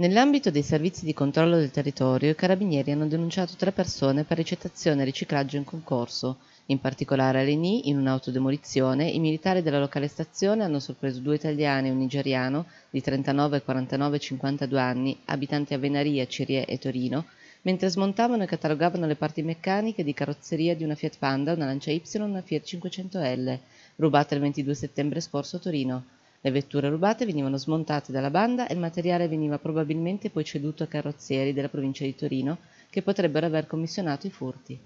Nell'ambito dei servizi di controllo del territorio, i carabinieri hanno denunciato tre persone per ricettazione e riciclaggio in concorso. In particolare a Leni, in un'autodemolizione, i militari della locale stazione hanno sorpreso due italiani e un nigeriano di 39, 49 e 52 anni, abitanti a Venaria, Cirie e Torino, mentre smontavano e catalogavano le parti meccaniche di carrozzeria di una Fiat Panda, una Lancia Y e una Fiat 500L, rubate il 22 settembre scorso a Torino. Le vetture rubate venivano smontate dalla banda e il materiale veniva probabilmente poi ceduto a carrozzieri della provincia di Torino che potrebbero aver commissionato i furti.